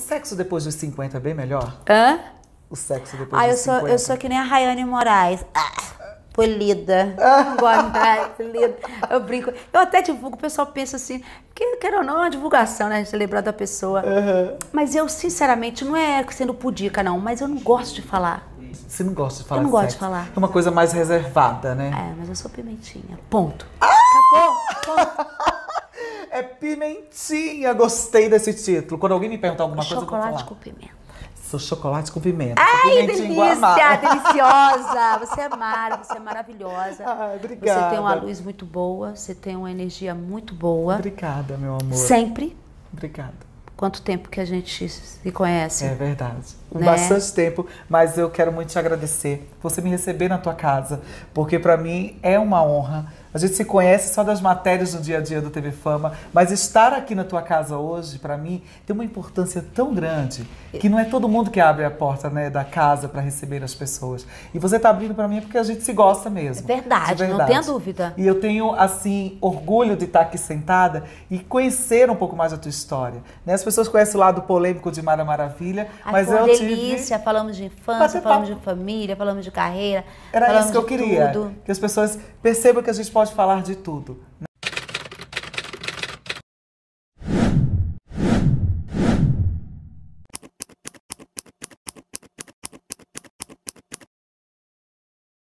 sexo depois dos 50 é bem melhor? Hã? O sexo depois ah, dos eu sou, 50? Eu sou que nem a Rayane Moraes. Ah, polida. Não gosto polida. Eu brinco. Eu até divulgo, o pessoal pensa assim, que quer ou não, é uma divulgação, né? A De lembrar da pessoa. Uhum. Mas eu, sinceramente, não é sendo pudica, não, mas eu não gosto de falar. Você não gosta de falar Eu não gosto de falar. É uma coisa mais reservada, né? É, mas eu sou pimentinha. Ponto. Ah! Acabou? Ponto. é pimentinha. Gostei desse título. Quando alguém me perguntar alguma coisa, Chocolate eu vou falar. com pimenta. Sou chocolate com pimenta. Ai, delícia, é deliciosa. Você é mara, você é maravilhosa. Ai, obrigada. Você tem uma luz muito boa, você tem uma energia muito boa. Obrigada, meu amor. Sempre. Obrigada. Quanto tempo que a gente se conhece? É verdade. Né? Bastante tempo, mas eu quero muito te agradecer. Você me receber na tua casa, porque para mim é uma honra a gente se conhece só das matérias do dia a dia do TV Fama, mas estar aqui na tua casa hoje, para mim, tem uma importância tão grande que não é todo mundo que abre a porta né, da casa para receber as pessoas. E você está abrindo para mim é porque a gente se gosta mesmo. É verdade, é verdade, não tenha dúvida. E eu tenho, assim, orgulho de estar tá aqui sentada e conhecer um pouco mais da tua história. Né? As pessoas conhecem o lado polêmico de Mara Maravilha, Ai, mas eu delícia, tive... falamos de infância, falamos de família, falamos de carreira. Era isso que eu queria, tudo. que as pessoas percebam que a gente pode pode falar de tudo.